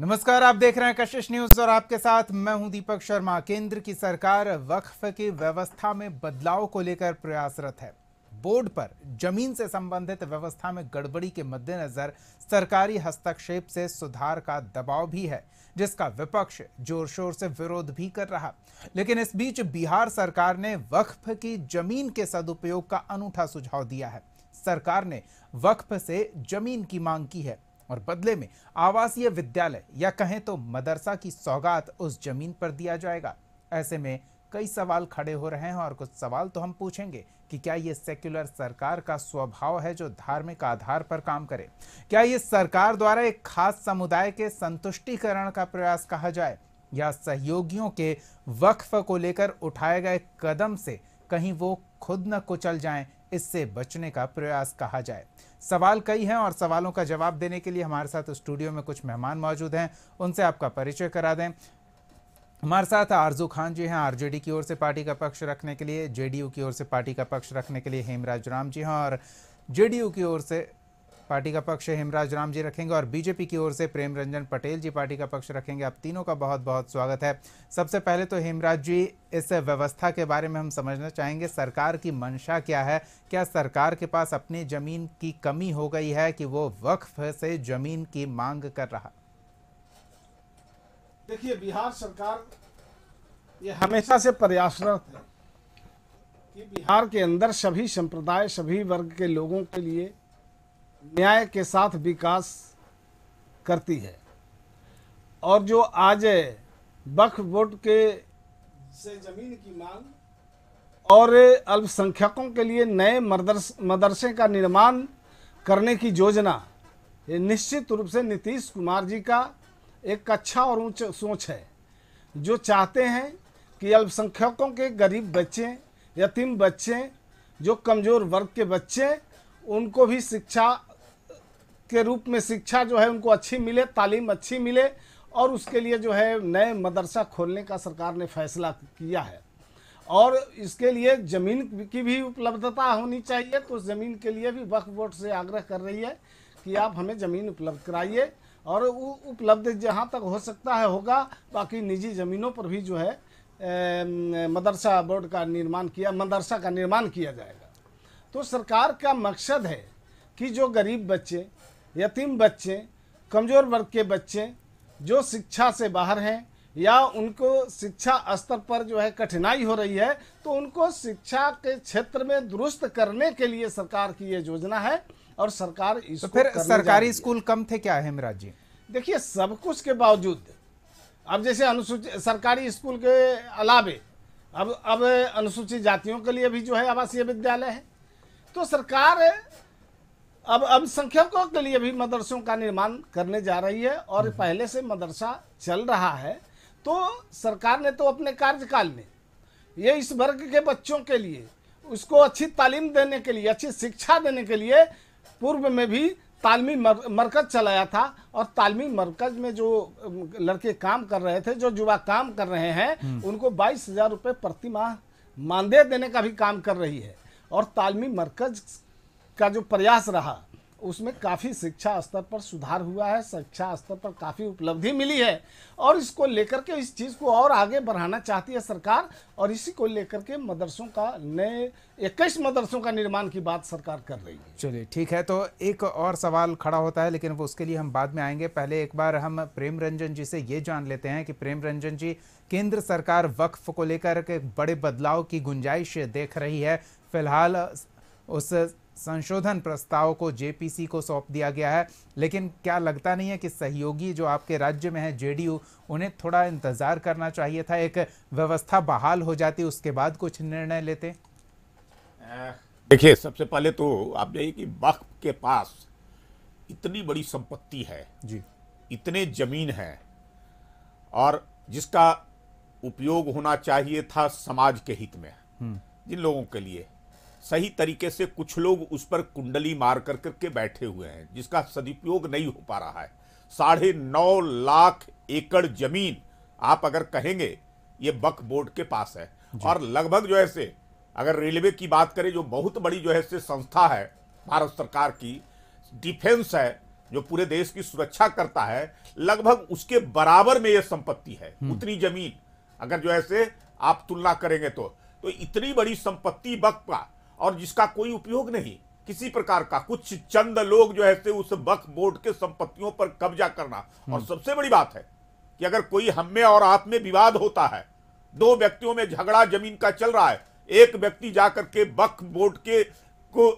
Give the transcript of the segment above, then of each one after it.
नमस्कार आप देख रहे हैं कशिश न्यूज और आपके साथ मैं हूं दीपक शर्मा केंद्र की सरकार वक्फ की व्यवस्था में बदलाव को लेकर प्रयासरत है बोर्ड पर जमीन से संबंधित व्यवस्था में गड़बड़ी के मद्देनजर सरकारी हस्तक्षेप से सुधार का दबाव भी है जिसका विपक्ष जोर शोर से विरोध भी कर रहा लेकिन इस बीच बिहार सरकार ने वक्फ की जमीन के सदुपयोग का अनूठा सुझाव दिया है सरकार ने वक्फ से जमीन की मांग की है और बदले में आवासीय विद्यालय या कहें तो मदरसा की सौगात उस जमीन पर दिया जाएगा ऐसे में कई सवाल खड़े हो रहे हैं और कुछ सवाल तो हम पूछेंगे कि क्या ये सेक्युलर सरकार का स्वभाव है जो धार्मिक आधार पर काम करे क्या ये सरकार द्वारा एक खास समुदाय के संतुष्टिकरण का प्रयास कहा जाए या सहयोगियों के वक्फ को लेकर उठाए गए कदम से कहीं वो खुद न कुचल जाएं इससे बचने का प्रयास कहा जाए सवाल कई हैं और सवालों का जवाब देने के लिए हमारे साथ स्टूडियो में कुछ मेहमान मौजूद हैं उनसे आपका परिचय करा दें हमारे साथ आरजू खान जी हैं आरजेडी की ओर से पार्टी का पक्ष रखने के लिए जेडीयू की ओर से पार्टी का पक्ष रखने के लिए हेमराज राम जी हैं और जेडीयू की ओर से पार्टी का पक्ष हेमराज राम जी रखेंगे और बीजेपी की ओर से प्रेम रंजन पटेल जी पार्टी का पक्ष रखेंगे आप तीनों का बहुत बहुत स्वागत है सबसे पहले तो हेमराज जी इस व्यवस्था के बारे में हम समझना चाहेंगे सरकार की मंशा क्या है क्या सरकार के पास अपनी ज़मीन की कमी हो गई है कि वो वक्फ से ज़मीन की मांग कर रहा देखिए बिहार सरकार ये हमेशा से प्रयासरत है कि बिहार के अंदर सभी संप्रदाय सभी वर्ग के लोगों के लिए न्याय के साथ विकास करती है और जो आज बख बोर्ड के से जमीन की मांग और अल्पसंख्यकों के लिए नए मदरस मदरसे का निर्माण करने की योजना ये निश्चित रूप से नीतीश कुमार जी का एक अच्छा और ऊंच सोच है जो चाहते हैं कि अल्पसंख्यकों के गरीब बच्चे यतीम बच्चे जो कमज़ोर वर्ग के बच्चे उनको भी शिक्षा के रूप में शिक्षा जो है उनको अच्छी मिले तालीम अच्छी मिले और उसके लिए जो है नए मदरसा खोलने का सरकार ने फैसला किया है और इसके लिए ज़मीन की भी उपलब्धता होनी चाहिए तो ज़मीन के लिए भी वक्फ बोर्ड से आग्रह कर रही है कि आप हमें ज़मीन उपलब्ध कराइए और वो उपलब्ध जहाँ तक हो सकता है होगा बाकी निजी ज़मीनों पर भी जो है मदरसा बोर्ड का निर्माण किया मदरसा का निर्माण किया जाएगा तो सरकार का मकसद है कि जो गरीब बच्चे यतीम बच्चे कमज़ोर वर्ग के बच्चे जो शिक्षा से बाहर हैं या उनको शिक्षा स्तर पर जो है कठिनाई हो रही है तो उनको शिक्षा के क्षेत्र में दुरुस्त करने के लिए सरकार की ये योजना है और सरकार इसको तो फिर सरकारी स्कूल कम थे क्या हेमराज जी देखिए सब कुछ के बावजूद अब जैसे अनुसूचित सरकारी स्कूल के अलावे अब अब अनुसूचित जातियों के लिए भी जो है आवासीय विद्यालय है तो सरकार अब अल्पसंख्यकों के लिए भी मदरसों का निर्माण करने जा रही है और हम्म। पहले से मदरसा चल रहा है तो सरकार ने तो अपने कार्यकाल में ये इस वर्ग के बच्चों के लिए उसको अच्छी तालीम देने के लिए अच्छी शिक्षा देने के लिए पूर्व में भी तालमी मरकज चलाया था और तालमी मरकज में जो लड़के काम कर रहे थे जो युवा काम कर रहे हैं हम्म। उनको बाईस हजार रुपये प्रतिमाह मानदेय देने का भी काम कर रही है और तालमी मरकज का जो प्रयास रहा उसमें काफ़ी शिक्षा स्तर पर सुधार हुआ है शिक्षा स्तर पर काफ़ी उपलब्धि मिली है और इसको लेकर के इस चीज़ को और आगे बढ़ाना चाहती है सरकार और इसी को लेकर के मदरसों का नए इक्कीस मदरसों का निर्माण की बात सरकार कर रही है चलिए ठीक है तो एक और सवाल खड़ा होता है लेकिन वो उसके लिए हम बाद में आएंगे पहले एक बार हम प्रेम रंजन जी से ये जान लेते हैं कि प्रेम रंजन जी केंद्र सरकार वक्फ को लेकर के बड़े बदलाव की गुंजाइश देख रही है फिलहाल उस संशोधन प्रस्ताव को जेपीसी को सौंप दिया गया है लेकिन क्या लगता नहीं है कि सहयोगी जो आपके राज्य में है जेडीयू उन्हें थोड़ा इंतज़ार करना चाहिए था एक व्यवस्था बहाल हो जाती उसके बाद कुछ निर्णय लेते देखिए सबसे पहले तो आप जाइए कि वक्फ के पास इतनी बड़ी संपत्ति है जी इतने जमीन है और जिसका उपयोग होना चाहिए था समाज के हित में हम्म। जिन लोगों के लिए सही तरीके से कुछ लोग उस पर कुंडली मार कर करके बैठे हुए हैं जिसका सदुपयोग नहीं हो पा रहा है साढ़े नौ लाख एकड़ जमीन आप अगर कहेंगे ये बक बोर्ड के पास है और लगभग जो है से अगर रेलवे की बात करें जो बहुत बड़ी जो है से संस्था है भारत सरकार की डिफेंस है जो पूरे देश की सुरक्षा करता है लगभग उसके बराबर में यह संपत्ति है हम्म। उतनी जमीन अगर जो है आप तुलना करेंगे तो तो इतनी बड़ी संपत्ति बक का और जिसका कोई उपयोग नहीं किसी प्रकार का कुछ चंद लोग जो है उस वक्फ बोर्ड के संपत्तियों पर कब्जा करना और हम्म। सबसे बड़ी बात है कि अगर कोई हम में और आप में विवाद होता है दो व्यक्तियों में झगड़ा जमीन का चल रहा है एक व्यक्ति जाकर के वक्फ बोर्ड के को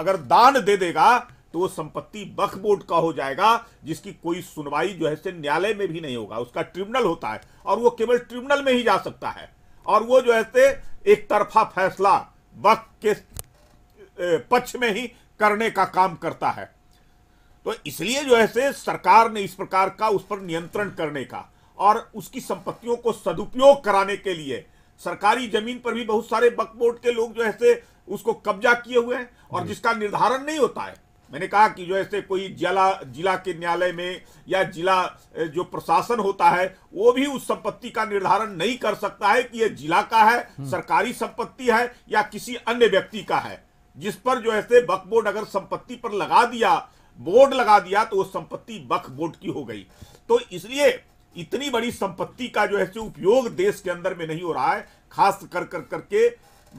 अगर दान दे देगा तो वो संपत्ति वक्फ बोर्ड का हो जाएगा जिसकी कोई सुनवाई जो है से न्यायालय में भी नहीं होगा उसका ट्रिब्यूनल होता है और वो केवल ट्रिब्यूनल में ही जा सकता है और वो जो है से एक तरफा फैसला वक्त के पक्ष में ही करने का काम करता है तो इसलिए जो है से सरकार ने इस प्रकार का उस पर नियंत्रण करने का और उसकी संपत्तियों को सदुपयोग कराने के लिए सरकारी जमीन पर भी बहुत सारे बकबोर्ड के लोग जो है से उसको कब्जा किए हुए हैं और जिसका निर्धारण नहीं होता है मैंने कहा कि जो ऐसे कोई जिला जिला के न्यायालय में या जिला जो प्रशासन होता है वो भी उस संपत्ति का निर्धारण नहीं कर सकता है कि यह जिला का है हम्म। सरकारी संपत्ति है या किसी अन्य व्यक्ति का है जिस पर जो ऐसे वक्फ बोर्ड अगर संपत्ति पर लगा दिया बोर्ड लगा दिया तो वो संपत्ति वक्फ बोर्ड की हो गई तो इसलिए इतनी बड़ी संपत्ति का जो है उपयोग देश के अंदर में नहीं हो रहा है खास कर कर करके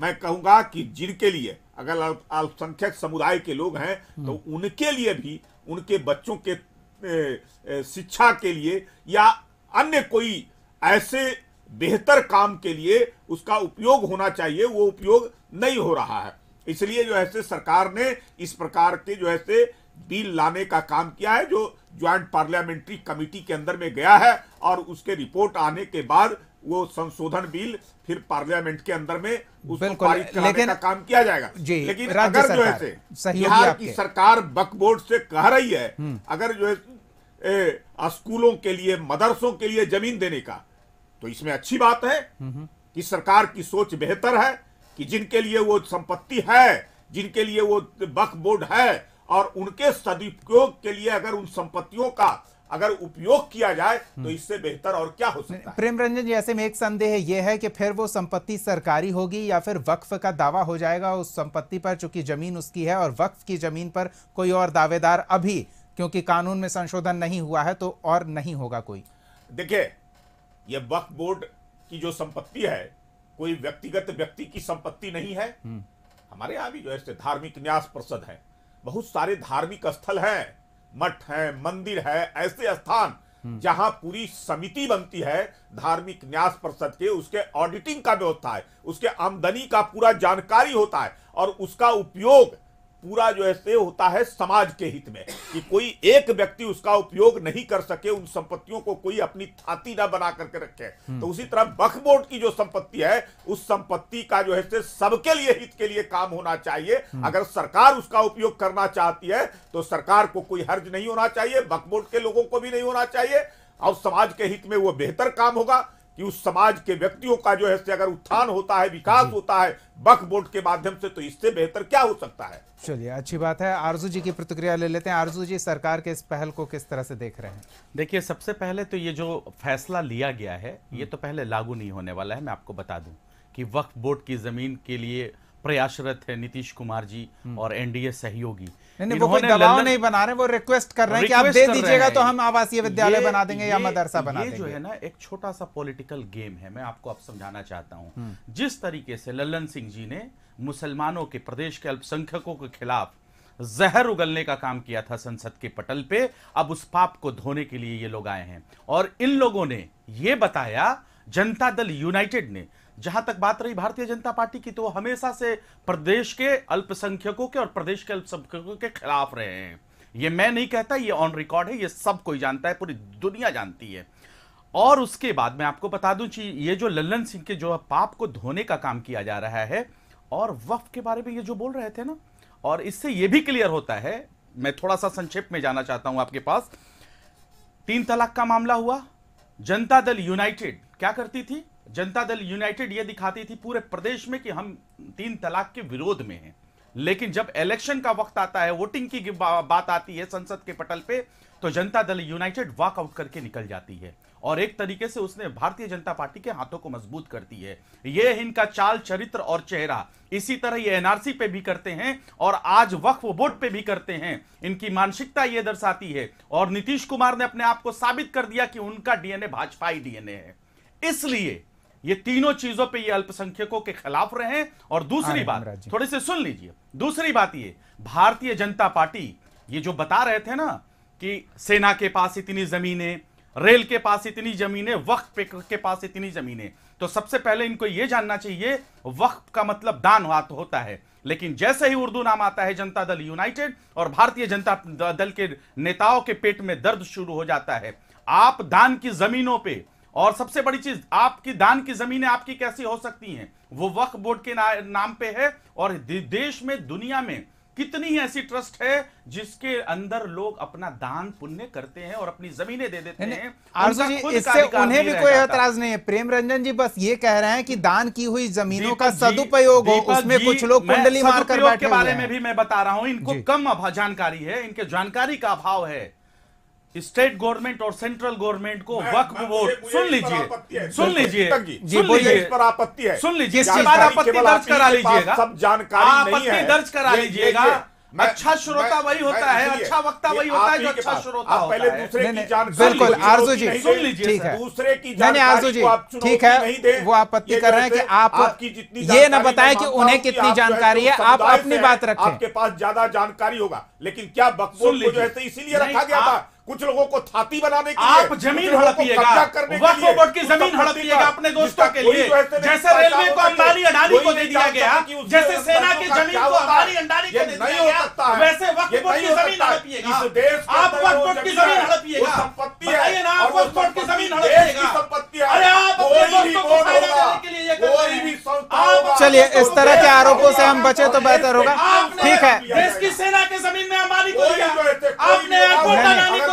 मैं कहूंगा कि जिनके लिए अगर अल्पसंख्यक समुदाय के लोग हैं तो हम्म। उनके लिए भी उनके बच्चों के शिक्षा के लिए या अन्य कोई ऐसे बेहतर काम के लिए उसका उपयोग होना चाहिए वो उपयोग नहीं हो रहा है इसलिए जो है से सरकार ने इस प्रकार के जो है से बिल लाने का काम किया है जो ज्वाइंट पार्लियामेंट्री कमेटी के अंदर में गया है और उसके रिपोर्ट आने के बाद वो संशोधन बिल फिर पार्लियामेंट के अंदर में उसको पारित कराने का काम किया जाएगा लेकिन अगर जो है बिहार की सरकार बकबोर्ड से कह रही है हम्म। अगर जो है स्कूलों के लिए मदरसों के लिए जमीन देने का तो इसमें अच्छी बात है हम्म। कि सरकार की सोच बेहतर है कि जिनके लिए वो संपत्ति है जिनके लिए वो वक्फ बोर्ड है और उनके सदुपयोग के लिए अगर उन संपत्तियों का अगर उपयोग किया जाए तो हम्म। इससे बेहतर और क्या हो सकता है प्रेम रंजन जी ऐसे में एक संदेह यह है कि फिर वो संपत्ति सरकारी होगी या फिर वक्फ का दावा हो जाएगा उस संपत्ति पर चूंकि जमीन उसकी है और वक्फ की जमीन पर कोई और दावेदार अभी क्योंकि कानून में संशोधन नहीं हुआ है तो और नहीं होगा कोई देखिये ये वक्फ बोर्ड की जो संपत्ति है कोई व्यक्तिगत व्यक्ति की संपत्ति नहीं है हम्म। हमारे यहां भी जो है धार्मिक न्यास परिषद है बहुत सारे धार्मिक स्थल हैं मठ है मंदिर है ऐसे स्थान जहां पूरी समिति बनती है धार्मिक न्यास परिषद के उसके ऑडिटिंग का व्यवस्था है उसके आमदनी का पूरा जानकारी होता है और उसका उपयोग पूरा जो है से होता है समाज के हित में कि कोई एक व्यक्ति उसका उपयोग नहीं कर सके उन संपत्तियों को कोई अपनी थाती ना बना करके रखे हम्म। तो उसी तरह बख बोर्ड की जो संपत्ति है उस संपत्ति का जो है से सबके लिए हित के लिए काम होना चाहिए हम्म। अगर सरकार उसका उपयोग करना चाहती है तो सरकार को कोई हर्ज नहीं होना चाहिए बख बोर्ड के लोगों को भी नहीं होना चाहिए और समाज के हित में वो बेहतर काम होगा कि उस समाज के व्यक्तियों का जो है अगर उत्थान होता है विकास होता है बक बोर्ड के माध्यम से तो इससे बेहतर क्या हो सकता है चलिए अच्छी बात है आरजू जी की प्रतिक्रिया ले लेते हैं आरजू जी सरकार के इस पहल को किस तरह से देख रहे हैं देखिए सबसे पहले तो ये जो फैसला लिया गया है ये हम्म। तो पहले लागू नहीं होने वाला है मैं आपको बता दूं कि वक्फ बोर्ड की ज़मीन के लिए प्रयासरत है नीतीश कुमार जी हम्म। और एनडीए सहयोगी नहीं वो दबाव नहीं बना रहे वो रिक्वेस्ट कर रहे हैं कि आप दे दीजिएगा तो हम आवासीय विद्यालय बना देंगे या मदरसा बना देंगे जो है ना एक छोटा सा पॉलिटिकल गेम है मैं आपको अब समझाना चाहता हम्म। जिस तरीके से लल्लन सिंह जी ने मुसलमानों के प्रदेश के अल्पसंख्यकों के खिलाफ जहर उगलने का काम किया था संसद के पटल पे अब उस पाप को धोने के लिए ये लोग आए हैं और इन लोगों ने ये बताया जनता दल यूनाइटेड ने जहां तक बात रही भारतीय जनता पार्टी की तो वो हमेशा से प्रदेश के अल्पसंख्यकों के और प्रदेश के अल्पसंख्यकों के खिलाफ रहे हैं ये मैं नहीं कहता ये ऑन रिकॉर्ड है ये सब कोई जानता है पूरी दुनिया जानती है और उसके बाद मैं आपको बता दूं कि ये जो लल्लन सिंह के जो पाप को धोने का काम किया जा रहा है और वफ के बारे में ये जो बोल रहे थे ना और इससे ये भी क्लियर होता है मैं थोड़ा सा संक्षेप में जाना चाहता हूं आपके पास तीन तलाक का मामला हुआ जनता दल यूनाइटेड क्या करती थी जनता दल यूनाइटेड यह दिखाती थी पूरे प्रदेश में कि हम तीन तलाक के विरोध में हैं लेकिन जब इलेक्शन का वक्त आता है वोटिंग की बात आती है संसद के पटल पे तो जनता दल यूनाइटेड वॉकआउट करके निकल जाती है और एक तरीके से उसने भारतीय जनता पार्टी के हाथों को मजबूत करती है ये इनका चाल चरित्र और चेहरा इसी तरह ये एनआरसी पे भी करते हैं और आज वक्फ बोर्ड पे भी करते हैं इनकी मानसिकता ये दर्शाती है और नीतीश कुमार ने अपने आप को साबित कर दिया कि उनका डीएनए भाजपा ही डीएनए है इसलिए ये तीनों चीजों पे ये अल्पसंख्यकों के खिलाफ रहे और दूसरी बात थोड़ी से सुन लीजिए दूसरी बात ये भारतीय जनता पार्टी ये जो बता रहे थे ना कि सेना के पास इतनी जमीनें रेल के पास इतनी जमीनें वक्त के पास इतनी जमीनें तो सबसे पहले इनको ये जानना चाहिए वक्त का मतलब दान होता है लेकिन जैसे ही उर्दू नाम आता है जनता दल यूनाइटेड और भारतीय जनता दल के नेताओं के पेट में दर्द शुरू हो जाता है आप दान की जमीनों पर और सबसे बड़ी चीज आपकी दान की जमीनें आपकी कैसी हो सकती हैं वो वक्फ बोर्ड के ना, नाम पे है और देश में दुनिया में कितनी ऐसी ट्रस्ट है जिसके अंदर लोग अपना दान पुण्य करते हैं और अपनी जमीनें दे देते हैं इससे उन्हें भी कोई एतराज नहीं है प्रेम रंजन जी बस ये कह रहे हैं कि दान की हुई जमीनों का सदुपयोग हो उसमें कुछ लोग कुंडली मारकर बैठे के बारे में भी मैं बता रहा हूँ इनको कम जानकारी है इनके जानकारी का अभाव है स्टेट गवर्नमेंट और सेंट्रल गवर्नमेंट को वक्फ वोट सुन लीजिए सुन लीजिए जी बोलिए इस पर आपत्ति है सुन लीजिए आपत्ति दर्ज करा लीजिएगा सब जानकारी आपत्ति दर्ज करा लीजिएगा अच्छा श्रोता अच्छा वही होता है अच्छा वक्ता वही होता है जो अच्छा श्रोता होता पहले दूसरे की जानकारी बिल्कुल आरजू जी सुन लीजिए ठीक है दूसरे की नहीं आरजू जी ठीक है वो आपत्ति कर रहे हैं कि आप आपकी जितनी ये ना बताएं कि उन्हें कितनी जानकारी है आप अपनी बात रखें आपके पास ज्यादा जानकारी होगा लेकिन क्या बकबोल को जो है इसीलिए रखा गया था कुछ लोगों को थाती बनाने के आप जमीन हड़पिएगा तो बोर्ड की जमीन हड़पिएगा अपने दोस्तों के लिए जैसे रेलवे को अंबानी अडानी को दे दिया गया जैसे सेना की जमीन को अंबानी अंडानी को दे दिया गया वैसे वक्त बोर्ड की जमीन हड़पिएगा आप बोर्ड की जमीन हड़पिएगा संपत्ति है ना आप बोर्ड की जमीन हड़पिएगा संपत्ति अरे आप चलिए इस तो तरह के आरोपों से हम बचे तो बेहतर होगा ठीक है देश की सेना के जमीन में अंबानी को दिया आपने एयरपोर्ट बनाने को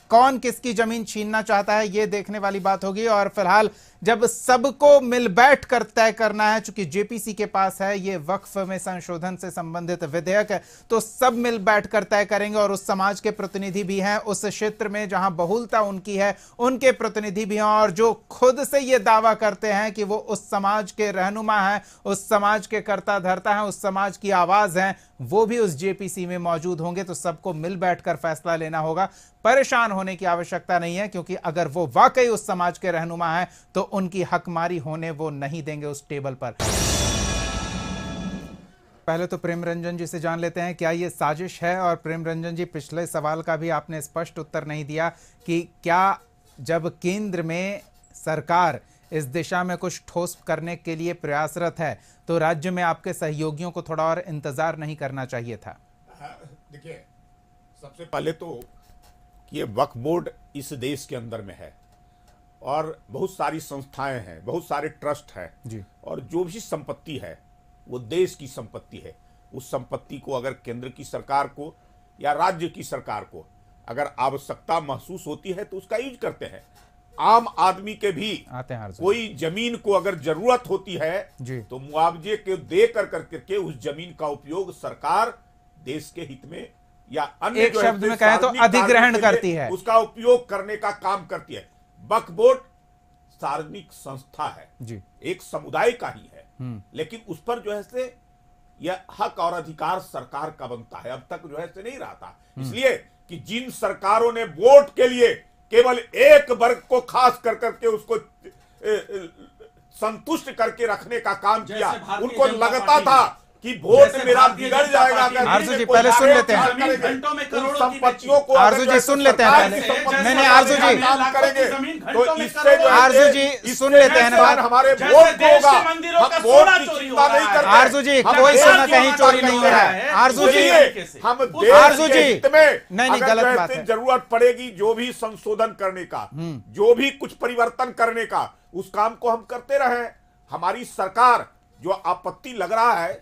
कौन किसकी जमीन छीनना चाहता है यह देखने वाली बात होगी और फिलहाल जब सबको मिल बैठ कर तय करना है चूंकि जेपीसी के पास है ये वक्फ में संशोधन से संबंधित विधेयक है तो सब मिल बैठ कर तय करेंगे और उस समाज के प्रतिनिधि भी हैं उस क्षेत्र में जहां बहुलता उनकी है उनके प्रतिनिधि भी हैं और जो खुद से ये दावा करते हैं कि वो उस समाज के रहनुमा हैं उस समाज के कर्ता धरता हैं उस समाज की आवाज है वो भी उस जेपीसी में मौजूद होंगे तो सबको मिल बैठ कर फैसला लेना होगा परेशान हो होने की आवश्यकता नहीं है क्योंकि अगर वो वाकई उस समाज के रहनुमा है तो उनकी हकमारी होने वो नहीं देंगे उस टेबल पर पहले तो प्रेम रंजन जी से जान लेते हैं क्या ये साजिश है और प्रेम रंजन जी पिछले सवाल का भी आपने स्पष्ट उत्तर नहीं दिया कि क्या जब केंद्र में सरकार इस दिशा में कुछ ठोस करने के लिए प्रयासरत है तो राज्य में आपके सहयोगियों को थोड़ा और इंतजार नहीं करना चाहिए था हाँ, देखिए सबसे पहले तो कि ये वक्फ बोर्ड इस देश के अंदर में है और बहुत सारी संस्थाएं हैं बहुत सारे ट्रस्ट हैं और जो भी संपत्ति है वो देश की संपत्ति है उस संपत्ति को अगर केंद्र की सरकार को या राज्य की सरकार को अगर आवश्यकता महसूस होती है तो उसका यूज करते हैं आम आदमी के भी आते हैं कोई जमीन को अगर जरूरत होती है तो मुआवजे के दे कर करके उस जमीन का उपयोग सरकार देश के हित में या अन्य एक शब्द में कहें तो अधिग्रहण करती है उसका उपयोग करने का काम करती है वक्फ सार्वजनिक संस्था है जी एक समुदाय का ही है हम्म। लेकिन उस पर जो है से यह हक और अधिकार सरकार का बनता है अब तक जो है से नहीं रहा था हम्म। इसलिए कि जिन सरकारों ने वोट के लिए केवल एक वर्ग को खास कर करके उसको संतुष्ट करके रखने का काम किया उनको लगता था कि वोट मेरा बिगड़ जाएगा आरजू जी पहले सुन लेते हैं घंटों में करोड़ों संपत्तियों को आरजू जी सुन लेते हैं पहले नहीं नहीं आरजू जी करेंगे तो इससे आरजू जी सुन लेते हैं बात हमारे वोट होगा हम वोट चिंता नहीं करते आरजू जी कोई सोना कहीं चोरी नहीं हो रहा है आरजू जी हम आरजू जी नहीं नहीं गलत बात है जरूरत पड़ेगी जो भी संशोधन करने का हम्म। जो भी कुछ परिवर्तन करने का उस काम को हम करते रहे हमारी सरकार जो आपत्ति लग रहा है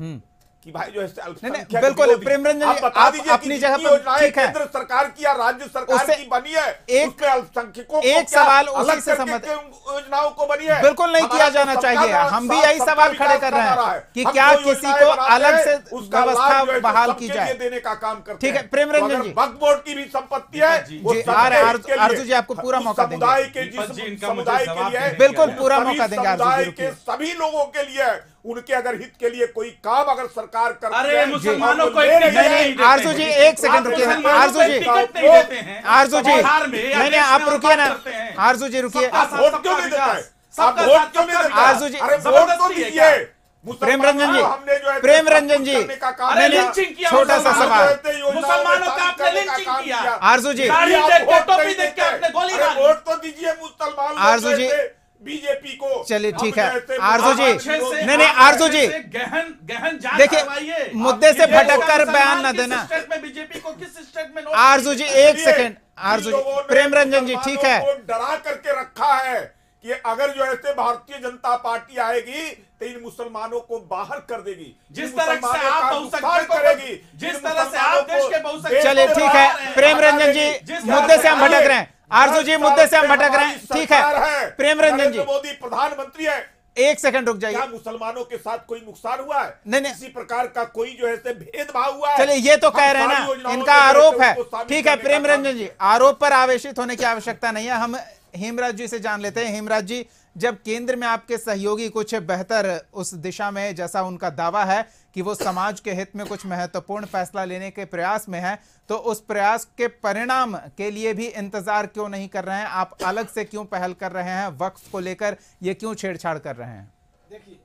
कि भाई जो है बिल्कुल प्रेम रंजन बता अपनी जगह पर ठीक है केंद्र सरकार की या राज्य सरकार की बनी है एक अल्पसंख्यकों एक सवाल अलग से योजनाओं को बनी है बिल्कुल नहीं किया जाना चाहिए हम भी यही सवाल खड़े कर रहे हैं कि क्या किसी को अलग से व्यवस्था तो बहाल की जाए देने का काम कर ठीक है प्रेम रंजन तो जी वक्त बोर्ड की भी संपत्ति है अर्जु जी आपको पूरा मौका देंगे समुदाय के लिए बिल्कुल पूरा मौका देंगे समुदाय के सभी लोगों के लिए उनके अगर हित के लिए कोई काम अगर सरकार कर अरे मुसलमानों को आरजू जी एक सेकंड रुकिए आरजू जी आरजू जी नहीं नहीं आप रुकिए ना आरजू जी रुकिए वोट क्यों नहीं देता है आरजू जी अरे वोट तो दीजिए प्रेम रंजन जी प्रेम रंजन जी छोटा सा सवाल मुसलमानों का आपने लिंचिंग किया आरजू जी वोट तो दीजिए मुसलमान आरजू जी बीजेपी को चलिए ठीक है आरजू जी नहीं नहीं आरजू जी गहन गहन देखिए मुद्दे से भटक कर बयान न देना बीजेपी को किस स्टेट में आरजू जी एक सेकेंड आरजू जी प्रेम रंजन जी ठीक है डरा करके रखा है कि अगर जो ऐसे भारतीय जनता पार्टी आएगी तो इन मुसलमानों को बाहर कर देगी जिस तरह से आप बहुसंख्यक करेगी जिस तरह से आप देश के बहुसंख्यक चलिए ठीक है प्रेम रंजन जी मुद्दे से हम भटक रहे हैं आरजू जी मुद्दे से हम भटक रहे हैं ठीक है प्रेम रंजन जी मोदी प्रधानमंत्री है एक सेकंड रुक जाइए मुसलमानों के साथ कोई नुकसान हुआ है नहीं नहीं किसी प्रकार का कोई जो है भेदभाव हुआ है चलिए ये तो कह रहे हैं ना इनका आरोप है ठीक है प्रेम रंजन जी आरोप पर आवेशित होने की आवश्यकता नहीं है हम हेमराज जी से जान लेते हैं हेमराज जी जब केंद्र में आपके सहयोगी कुछ बेहतर उस दिशा में जैसा उनका दावा है कि वो समाज के हित में कुछ महत्वपूर्ण फैसला लेने के प्रयास में है तो उस प्रयास के परिणाम के लिए भी इंतजार क्यों नहीं कर रहे हैं आप अलग से क्यों पहल कर रहे हैं वक्फ को लेकर ये क्यों छेड़छाड़ कर रहे हैं देखिए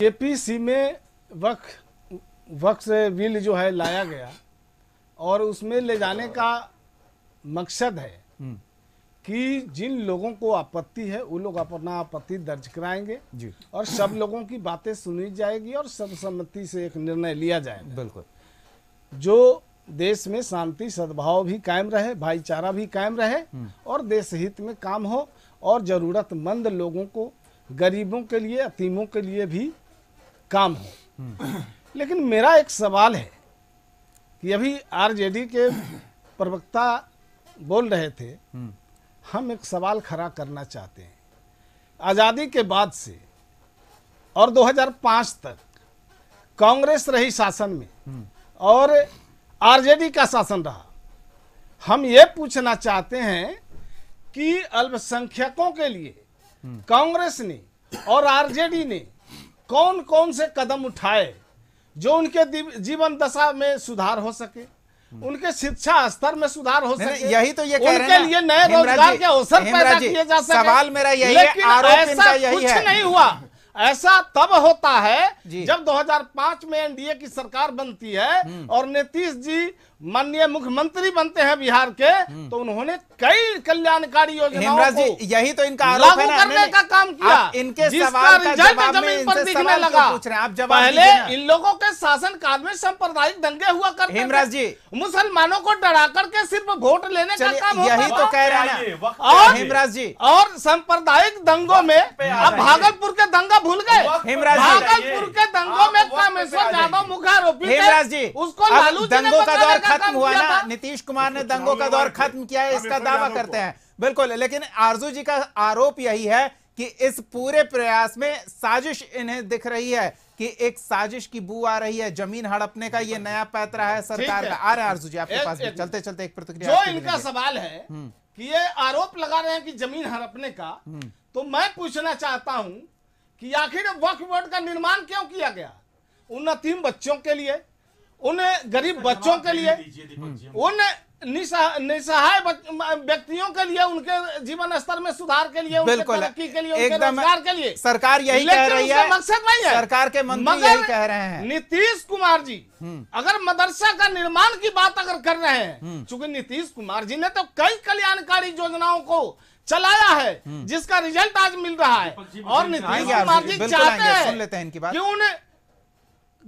जेपीसी में वक्फ वक्फ बिल जो है लाया गया और उसमें ले जाने का मकसद है हम्म। कि जिन लोगों को आपत्ति है वो लोग अपना आपत्ति दर्ज कराएंगे जी और सब लोगों की बातें सुनी जाएगी और सर्वसम्मति से एक निर्णय लिया जाएगा बिल्कुल जो देश में शांति सद्भाव भी कायम रहे भाईचारा भी कायम रहे हम्म। और देश हित में काम हो और ज़रूरतमंद लोगों को गरीबों के लिए अतीमों के लिए भी काम हो हम्म। लेकिन मेरा एक सवाल है कि अभी आरजेडी के प्रवक्ता बोल रहे थे हम्म। हम एक सवाल खड़ा करना चाहते हैं आज़ादी के बाद से और 2005 तक कांग्रेस रही शासन में और आरजेडी का शासन रहा हम ये पूछना चाहते हैं कि अल्पसंख्यकों के लिए कांग्रेस ने और आरजेडी ने कौन कौन से कदम उठाए जो उनके जीवन दशा में सुधार हो सके उनके शिक्षा स्तर में सुधार हो सके यही तो ये कह उनके लिए नए रोजगार के अवसर पैदा किए जा सके सवाल मेरा यही लेकिन आरोप इनका यही है नहीं हुआ ऐसा तब होता है जब 2005 में एनडीए की सरकार बनती है हम्म। और नीतीश जी माननीय मुख्यमंत्री बनते हैं बिहार के हम्म। तो उन्होंने कई कल्याणकारी योजनाओं को यही तो इनका आरोप ना करने का काम किया इनके सवाल का रिजल्ट जमीन पर दिखने लगा पूछ रहे हैं आप जवाब पहले इन लोगों के शासन काल में सांप्रदायिक दंगे हुआ करते हिमराज जी मुसलमानों को डरा करके सिर्फ वोट लेने का काम यही तो कह रहे हैं और हिमराज जी और सांप्रदायिक दंगों में अब भागलपुर के दंगा भूल गए भागलपुर के दंगों में कामेश्वर यादव मुख्य आरोपी हेमराज जी उसको लालू दंगों का दौर खत्म हुआ ना नीतीश कुमार ने तो दंगों का दौर खत्म किया है इसका दावा करते हैं बिल्कुल लेकिन आरजू जी का आरोप यही है कि इस पूरे प्रयास में साजिश इन्हें दिख रही है कि एक साजिश की बू आ रही है जमीन हड़पने का ये नया पैतरा है सरकार का आ रहे आरजू जी आपके पास चलते चलते एक प्रतिक्रिया जो इनका सवाल है हम्म। कि ये आरोप लगा रहे हैं कि जमीन हड़पने का हम्म। तो मैं पूछना चाहता हूं कि आखिर वक्फ बोर्ड का निर्माण क्यों किया गया उन बच्चों के लिए उन गरीब बच्चों के लिए उन निसहाय व्यक्तियों के लिए उनके जीवन स्तर में सुधार के लिए बिल्कुल तरक्की के लिए एकदम के लिए सरकार यही कह रही है मकसद नहीं है सरकार के मंत्री यही कह रहे हैं नीतीश कुमार जी हम्म। अगर मदरसा का निर्माण की बात अगर कर रहे हैं हम्म। चूंकि नीतीश कुमार जी ने तो कई कल्याणकारी योजनाओं को चलाया है हम्म। जिसका रिजल्ट आज मिल रहा है और नीतीश कुमार जी चाहते हैं कि उन्हें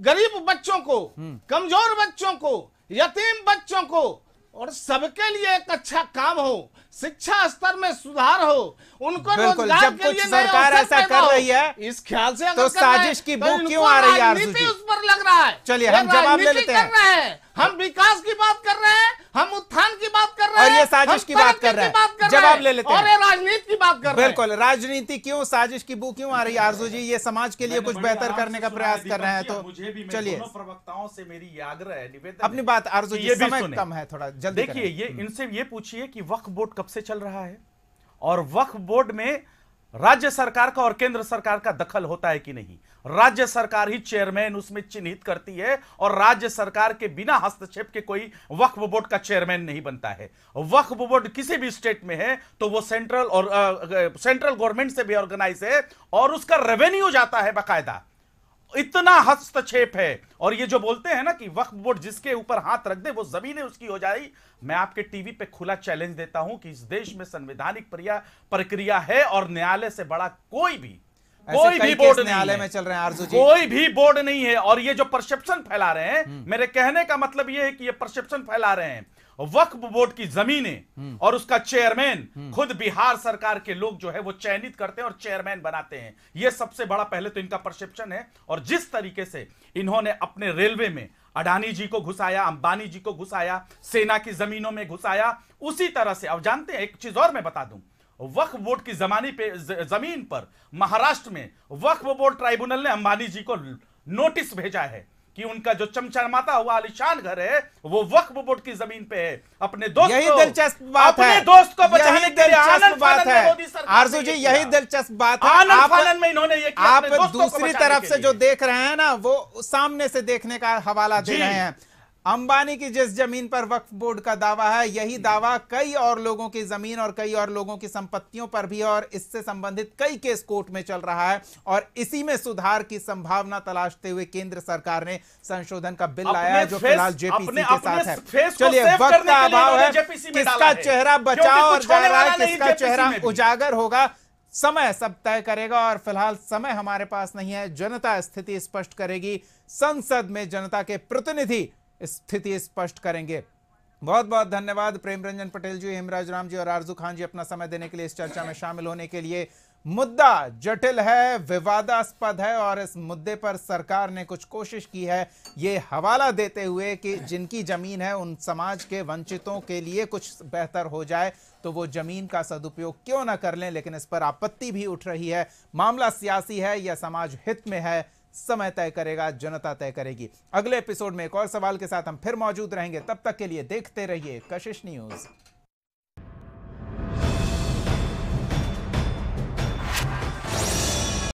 गरीब बच्चों को हम्म। कमजोर बच्चों को यतीम बच्चों को और सबके लिए एक अच्छा काम हो शिक्षा स्तर में सुधार हो उनको रोजगार के लिए सरकार ऐसा कर रही है इस ख्याल से तो साजिश की बू तो क्यों आ रही है उस पर लग रहा है चलिए हम जवाब ले लेते हैं हम विकास की बात कर रहे हैं हम उत्थान की बात कर रहे हैं और ये साजिश की बात कर रहे हैं जवाब ले लेते हैं राजनीति की बात कर रहे हैं बिल्कुल राजनीति क्यों साजिश की बू क्यों आ रही आरजू जी ये समाज के लिए कुछ बेहतर करने का प्रयास कर रहे हैं तो चलिए प्रवक्ताओं से मेरी आग्रह है निवेदन अपनी बात आरजू जी समय कम है थोड़ा जल्दी देखिए ये हम्म। इनसे ये पूछिए कि वक्फ बोर्ड कब से चल रहा है और वक्फ बोर्ड में राज्य सरकार का और केंद्र सरकार का दखल होता है कि नहीं राज्य सरकार ही चेयरमैन उसमें चिन्हित करती है और राज्य सरकार के बिना हस्तक्षेप के कोई वक्फ बोर्ड का चेयरमैन नहीं बनता है वक्फ बोर्ड किसी भी स्टेट में है तो वो सेंट्रल और आ, सेंट्रल गवर्नमेंट से भी ऑर्गेनाइज है और उसका रेवेन्यू जाता है बाकायदा इतना हस्तक्षेप है और ये जो बोलते हैं ना कि वक्फ बोर्ड जिसके ऊपर हाथ रख दे वो जमीन उसकी हो जाए मैं आपके टीवी पे खुला चैलेंज देता हूं कि इस देश में संवैधानिक प्रक्रिया है और न्यायालय से बड़ा कोई भी कोई भी बोर्ड न्यायालय में चल रहे हैं आरजू जी कोई भी बोर्ड नहीं है और ये जो परसेप्शन फैला रहे हैं हम्म। मेरे कहने का मतलब ये है कि ये परसेप्शन फैला रहे हैं वक्फ बोर्ड की जमीनें हम्म। और उसका चेयरमैन हम्म। खुद बिहार सरकार के लोग जो है वो चयनित करते हैं और चेयरमैन बनाते हैं ये सबसे बड़ा पहले तो इनका परसेप्शन है और जिस तरीके से इन्होंने अपने रेलवे में अडानी जी को घुसाया अंबानी जी को घुसाया सेना की जमीनों में घुसाया उसी तरह से अब जानते हैं एक चीज और मैं बता दूं वक्फ बोर्ड की जमानी पे जमीन पर महाराष्ट्र में वक्फ बोर्ड ट्राइब्यूनल ने अंबानी जी को नोटिस भेजा है कि उनका जो चमचमाता हुआ आलिशान घर है वो वक्फ बोर्ड की जमीन पे है अपने दोस्त यही दिलचस्प बात है दोस्त को बचाने के लिए आनंद बात है आरजू जी यही दिलचस्प बात है आनंद में इन्होंने ये आप दूसरी तरफ से जो देख रहे हैं ना वो सामने से देखने का हवाला दे रहे हैं अंबानी की जिस जमीन पर वक्फ बोर्ड का दावा है यही दावा कई और लोगों की जमीन और कई और लोगों की संपत्तियों पर भी और इससे संबंधित कई केस कोर्ट में चल रहा है और इसी में सुधार की संभावना तलाशते हुए केंद्र सरकार ने संशोधन का बिल लाया है जो फिलहाल जेपीसी के साथ है चलिए वक्त का अभाव है किसका चेहरा बचाव और जा रहा है किसका चेहरा उजागर होगा समय सब तय करेगा और फिलहाल समय हमारे पास नहीं है जनता स्थिति स्पष्ट करेगी संसद में जनता के प्रतिनिधि स्थिति स्पष्ट करेंगे बहुत बहुत धन्यवाद प्रेम रंजन पटेल जी हिमराज राम जी और आरजू खान जी अपना समय देने के लिए इस चर्चा में शामिल होने के लिए मुद्दा जटिल है विवादास्पद है और इस मुद्दे पर सरकार ने कुछ कोशिश की है ये हवाला देते हुए कि जिनकी जमीन है उन समाज के वंचितों के लिए कुछ बेहतर हो जाए तो वो जमीन का सदुपयोग क्यों ना कर लें लेकिन इस पर आपत्ति भी उठ रही है मामला सियासी है या समाज हित में है समय तय करेगा जनता तय करेगी अगले एपिसोड में एक और सवाल के साथ हम फिर मौजूद रहेंगे तब तक के लिए देखते रहिए कशिश न्यूज़